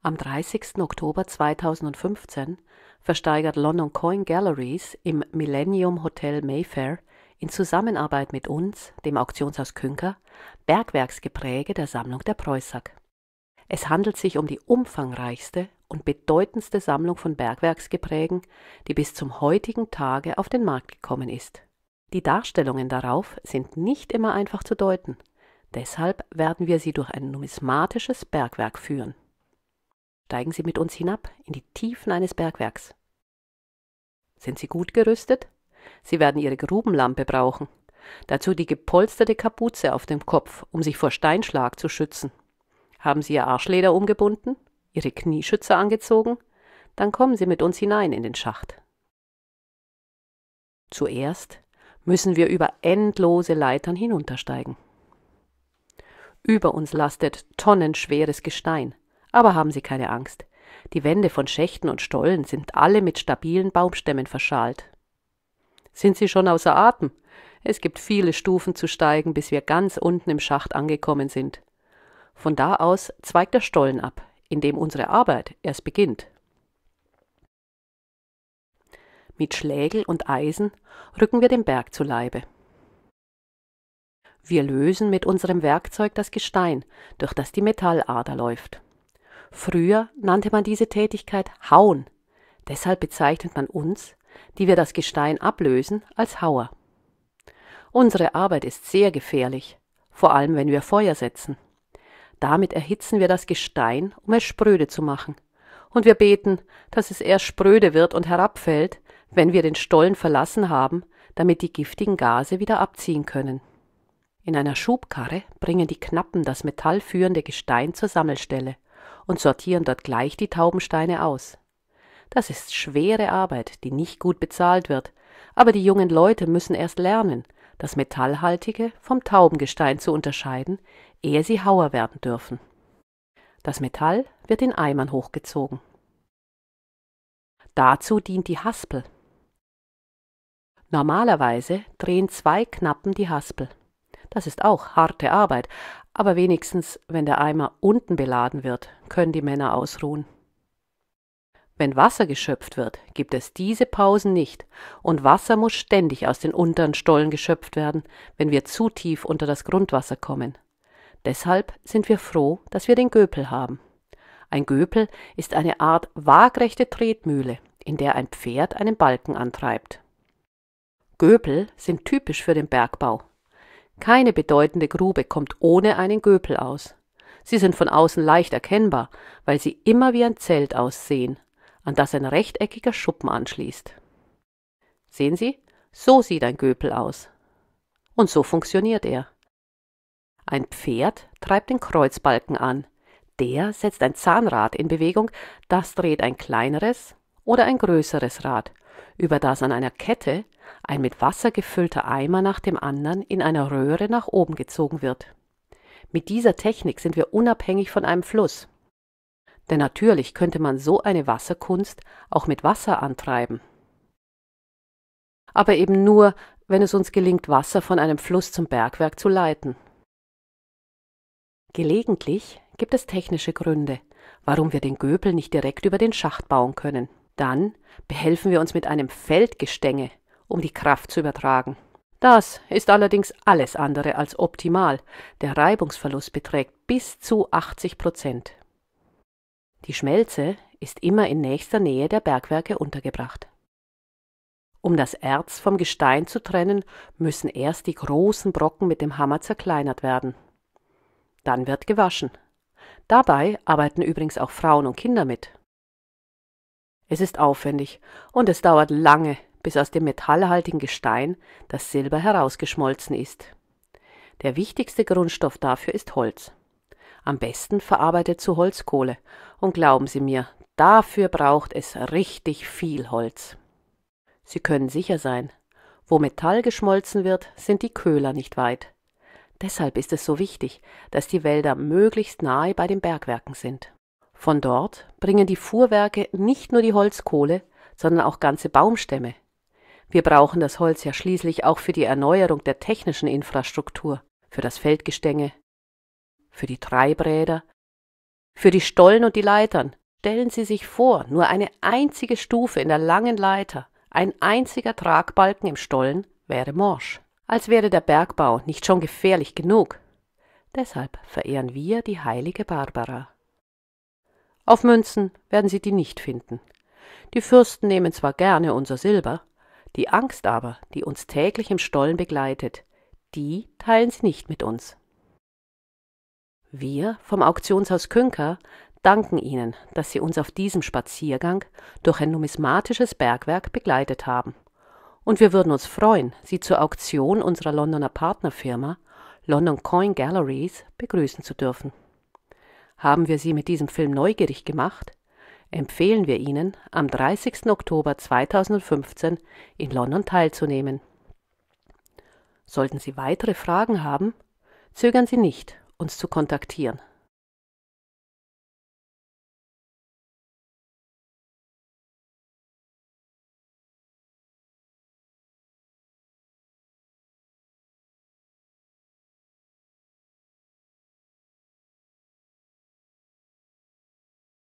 Am 30. Oktober 2015 versteigert London Coin Galleries im Millennium Hotel Mayfair in Zusammenarbeit mit uns, dem Auktionshaus Künker, Bergwerksgepräge der Sammlung der Preussack. Es handelt sich um die umfangreichste und bedeutendste Sammlung von Bergwerksgeprägen, die bis zum heutigen Tage auf den Markt gekommen ist. Die Darstellungen darauf sind nicht immer einfach zu deuten. Deshalb werden wir sie durch ein numismatisches Bergwerk führen steigen Sie mit uns hinab in die Tiefen eines Bergwerks. Sind Sie gut gerüstet? Sie werden Ihre Grubenlampe brauchen. Dazu die gepolsterte Kapuze auf dem Kopf, um sich vor Steinschlag zu schützen. Haben Sie Ihr Arschleder umgebunden? Ihre Knieschützer angezogen? Dann kommen Sie mit uns hinein in den Schacht. Zuerst müssen wir über endlose Leitern hinuntersteigen. Über uns lastet tonnenschweres Gestein, aber haben Sie keine Angst. Die Wände von Schächten und Stollen sind alle mit stabilen Baumstämmen verschalt. Sind Sie schon außer Atem? Es gibt viele Stufen zu steigen, bis wir ganz unten im Schacht angekommen sind. Von da aus zweigt der Stollen ab, in dem unsere Arbeit erst beginnt. Mit Schlägel und Eisen rücken wir den Berg zu Leibe. Wir lösen mit unserem Werkzeug das Gestein, durch das die Metallader läuft. Früher nannte man diese Tätigkeit Hauen. Deshalb bezeichnet man uns, die wir das Gestein ablösen, als Hauer. Unsere Arbeit ist sehr gefährlich, vor allem wenn wir Feuer setzen. Damit erhitzen wir das Gestein, um es spröde zu machen. Und wir beten, dass es erst spröde wird und herabfällt, wenn wir den Stollen verlassen haben, damit die giftigen Gase wieder abziehen können. In einer Schubkarre bringen die Knappen das metallführende Gestein zur Sammelstelle und sortieren dort gleich die Taubensteine aus. Das ist schwere Arbeit, die nicht gut bezahlt wird, aber die jungen Leute müssen erst lernen, das Metallhaltige vom Taubengestein zu unterscheiden, ehe sie Hauer werden dürfen. Das Metall wird in Eimern hochgezogen. Dazu dient die Haspel. Normalerweise drehen zwei Knappen die Haspel. Das ist auch harte Arbeit, aber wenigstens, wenn der Eimer unten beladen wird, können die Männer ausruhen. Wenn Wasser geschöpft wird, gibt es diese Pausen nicht, und Wasser muss ständig aus den unteren Stollen geschöpft werden, wenn wir zu tief unter das Grundwasser kommen. Deshalb sind wir froh, dass wir den Göpel haben. Ein Göpel ist eine Art waagrechte Tretmühle, in der ein Pferd einen Balken antreibt. Göpel sind typisch für den Bergbau. Keine bedeutende Grube kommt ohne einen Göpel aus. Sie sind von außen leicht erkennbar, weil sie immer wie ein Zelt aussehen, an das ein rechteckiger Schuppen anschließt. Sehen Sie, so sieht ein Göpel aus. Und so funktioniert er. Ein Pferd treibt den Kreuzbalken an, der setzt ein Zahnrad in Bewegung, das dreht ein kleineres oder ein größeres Rad, über das an einer Kette ein mit Wasser gefüllter Eimer nach dem anderen in einer Röhre nach oben gezogen wird. Mit dieser Technik sind wir unabhängig von einem Fluss. Denn natürlich könnte man so eine Wasserkunst auch mit Wasser antreiben. Aber eben nur, wenn es uns gelingt, Wasser von einem Fluss zum Bergwerk zu leiten. Gelegentlich gibt es technische Gründe, warum wir den Göbel nicht direkt über den Schacht bauen können. Dann behelfen wir uns mit einem Feldgestänge, um die Kraft zu übertragen. Das ist allerdings alles andere als optimal. Der Reibungsverlust beträgt bis zu 80 Prozent. Die Schmelze ist immer in nächster Nähe der Bergwerke untergebracht. Um das Erz vom Gestein zu trennen, müssen erst die großen Brocken mit dem Hammer zerkleinert werden. Dann wird gewaschen. Dabei arbeiten übrigens auch Frauen und Kinder mit. Es ist aufwendig und es dauert lange, bis aus dem metallhaltigen Gestein das Silber herausgeschmolzen ist. Der wichtigste Grundstoff dafür ist Holz. Am besten verarbeitet zu Holzkohle. Und glauben Sie mir, dafür braucht es richtig viel Holz. Sie können sicher sein, wo Metall geschmolzen wird, sind die Köhler nicht weit. Deshalb ist es so wichtig, dass die Wälder möglichst nahe bei den Bergwerken sind. Von dort bringen die Fuhrwerke nicht nur die Holzkohle, sondern auch ganze Baumstämme, wir brauchen das Holz ja schließlich auch für die Erneuerung der technischen Infrastruktur, für das Feldgestänge, für die Treibräder, für die Stollen und die Leitern. Stellen Sie sich vor, nur eine einzige Stufe in der langen Leiter, ein einziger Tragbalken im Stollen wäre morsch, als wäre der Bergbau nicht schon gefährlich genug. Deshalb verehren wir die heilige Barbara. Auf Münzen werden Sie die nicht finden. Die Fürsten nehmen zwar gerne unser Silber, die Angst aber, die uns täglich im Stollen begleitet, die teilen sie nicht mit uns. Wir vom Auktionshaus Künker danken Ihnen, dass Sie uns auf diesem Spaziergang durch ein numismatisches Bergwerk begleitet haben. Und wir würden uns freuen, Sie zur Auktion unserer Londoner Partnerfirma London Coin Galleries begrüßen zu dürfen. Haben wir Sie mit diesem Film neugierig gemacht? empfehlen wir Ihnen, am 30. Oktober 2015 in London teilzunehmen. Sollten Sie weitere Fragen haben, zögern Sie nicht, uns zu kontaktieren.